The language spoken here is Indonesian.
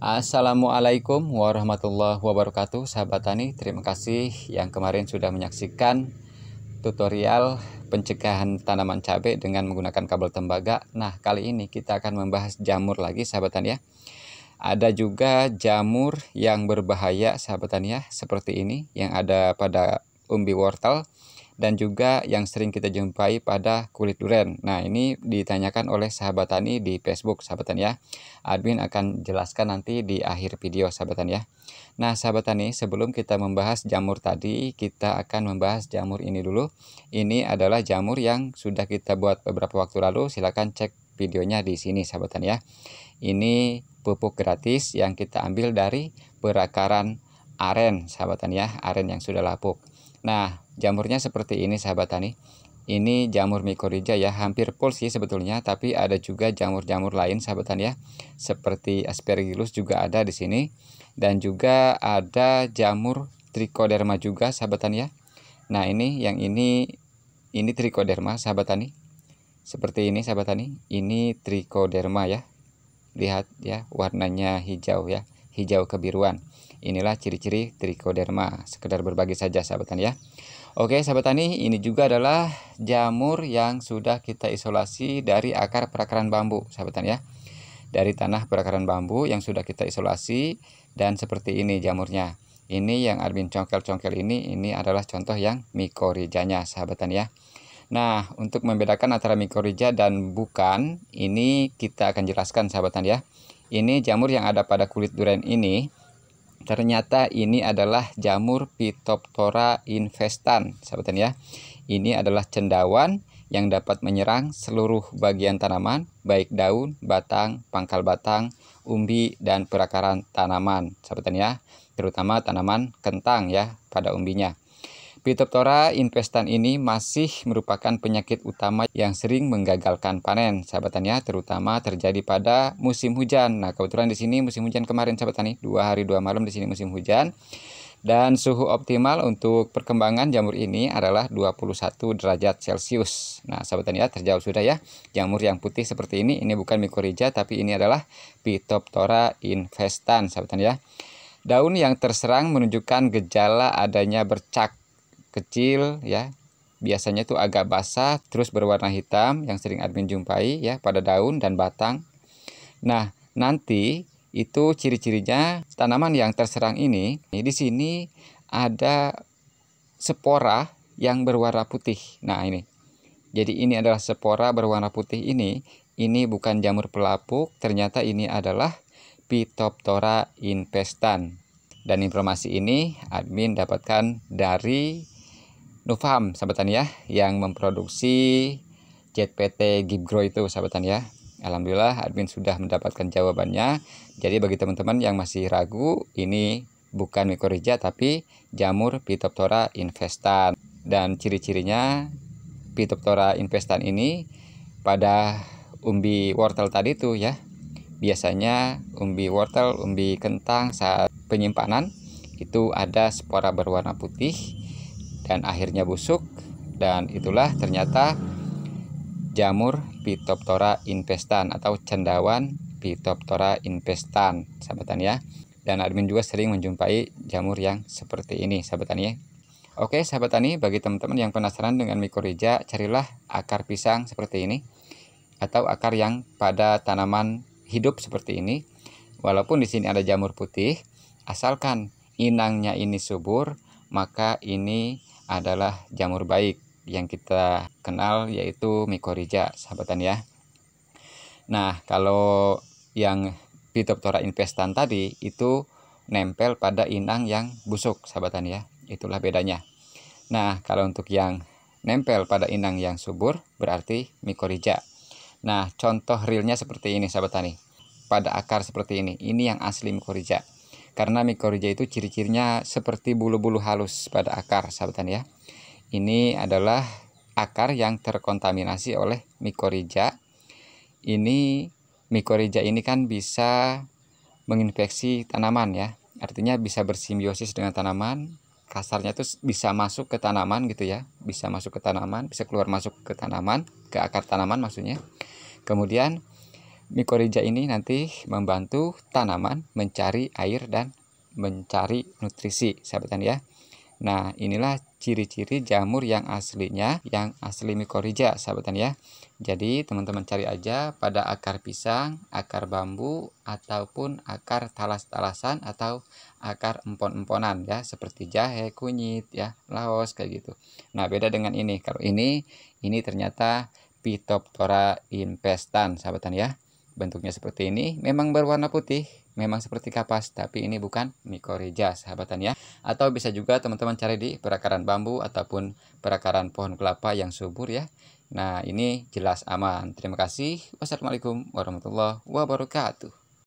Assalamualaikum warahmatullahi wabarakatuh sahabat tani terima kasih yang kemarin sudah menyaksikan tutorial pencegahan tanaman cabai dengan menggunakan kabel tembaga nah kali ini kita akan membahas jamur lagi sahabat tani ya ada juga jamur yang berbahaya sahabat tani ya seperti ini yang ada pada umbi wortel dan juga yang sering kita jumpai pada kulit durian. Nah, ini ditanyakan oleh sahabat tani di Facebook, sahabat tani ya. Admin akan jelaskan nanti di akhir video, sahabat tani ya. Nah, sahabat tani, sebelum kita membahas jamur tadi, kita akan membahas jamur ini dulu. Ini adalah jamur yang sudah kita buat beberapa waktu lalu, silakan cek videonya di sini, sahabat tani ya. Ini pupuk gratis yang kita ambil dari perakaran aren, sahabat tani ya, aren yang sudah lapuk. Nah, Jamurnya seperti ini sahabat tani. Ini jamur mikorija ya, hampir full sih sebetulnya, tapi ada juga jamur-jamur lain sahabat tani ya. Seperti aspergillus juga ada di sini dan juga ada jamur trichoderma juga sahabat tani ya. Nah, ini yang ini ini trichoderma sahabat tani. Seperti ini sahabat tani, ini trichoderma ya. Lihat ya, warnanya hijau ya, hijau kebiruan. Inilah ciri-ciri trichoderma. Sekedar berbagi saja sahabat tani ya. Oke, sahabat tani, ini juga adalah jamur yang sudah kita isolasi dari akar perakaran bambu, sahabat tani ya. Dari tanah perakaran bambu yang sudah kita isolasi dan seperti ini jamurnya. Ini yang admin congkel-congkel ini, ini adalah contoh yang mikorijanya, sahabat tani ya. Nah, untuk membedakan antara mikorija dan bukan, ini kita akan jelaskan, sahabat tani ya. Ini jamur yang ada pada kulit durian ini, Ternyata ini adalah jamur Phytophthora infestan, sahabatan ya. Ini adalah cendawan yang dapat menyerang seluruh bagian tanaman, baik daun, batang, pangkal batang, umbi, dan perakaran tanaman, sahabatan ya. Terutama tanaman kentang ya pada umbinya. Phytophthora infestan ini masih merupakan penyakit utama yang sering menggagalkan panen, sahabat tani, terutama terjadi pada musim hujan. Nah, kebetulan di sini musim hujan kemarin, sahabat tani, dua hari dua malam di sini musim hujan. Dan suhu optimal untuk perkembangan jamur ini adalah 21 derajat Celcius. Nah, sahabat tani, ya, terjawab sudah ya. Jamur yang putih seperti ini, ini bukan Mycorrhiza, tapi ini adalah Phytophthora infestan, sahabat tani ya. Daun yang terserang menunjukkan gejala adanya bercak kecil ya biasanya tuh agak basah terus berwarna hitam yang sering admin jumpai ya pada daun dan batang. Nah, nanti itu ciri-cirinya tanaman yang terserang ini, di sini ada spora yang berwarna putih. Nah, ini. Jadi ini adalah spora berwarna putih ini, ini bukan jamur pelapuk, ternyata ini adalah Phytophthora infestan. Dan informasi ini admin dapatkan dari Nufam, sahabat tani ya, yang memproduksi JPT Gibgro itu, sahabat tani ya. Alhamdulillah admin sudah mendapatkan jawabannya. Jadi bagi teman-teman yang masih ragu, ini bukan mikorija tapi jamur Phytophthora infestan. Dan ciri-cirinya Phytophthora infestan ini pada umbi wortel tadi tuh ya. Biasanya umbi wortel, umbi kentang saat penyimpanan itu ada spora berwarna putih dan akhirnya busuk dan itulah ternyata jamur Phytophthora infestan atau cendawan Phytophthora infestan sahabat ya dan admin juga sering menjumpai jamur yang seperti ini sahabat ya Oke sahabat tani bagi teman-teman yang penasaran dengan mikoriza carilah akar pisang seperti ini atau akar yang pada tanaman hidup seperti ini walaupun di sini ada jamur putih asalkan inangnya ini subur maka ini adalah jamur baik yang kita kenal yaitu mikorija sahabatan ya. Nah, kalau yang Phytophthora infestan tadi itu nempel pada inang yang busuk, sahabatan ya. Itulah bedanya. Nah, kalau untuk yang nempel pada inang yang subur berarti mikorija Nah, contoh realnya seperti ini, sahabat tani. Pada akar seperti ini, ini yang asli mikorija karena mikorija itu ciri-cirinya seperti bulu-bulu halus pada akar sahabat tani ya ini adalah akar yang terkontaminasi oleh mikorija ini mikorija ini kan bisa menginfeksi tanaman ya artinya bisa bersimbiosis dengan tanaman kasarnya itu bisa masuk ke tanaman gitu ya bisa masuk ke tanaman bisa keluar masuk ke tanaman ke akar tanaman maksudnya kemudian Mikorija ini nanti membantu tanaman mencari air dan mencari nutrisi, sahabat tani ya. Nah, inilah ciri-ciri jamur yang aslinya, yang asli mikorija, sahabat tani ya. Jadi, teman-teman cari aja pada akar pisang, akar bambu, ataupun akar talas-talasan atau akar empon-emponan ya, seperti jahe, kunyit ya, laos kayak gitu. Nah, beda dengan ini. Kalau ini, ini ternyata pitoptora infestan, sahabat tani ya bentuknya seperti ini, memang berwarna putih, memang seperti kapas, tapi ini bukan mikoriza sahabatan ya. Atau bisa juga teman-teman cari di perakaran bambu ataupun perakaran pohon kelapa yang subur ya. Nah ini jelas aman. Terima kasih. Wassalamualaikum warahmatullahi wabarakatuh.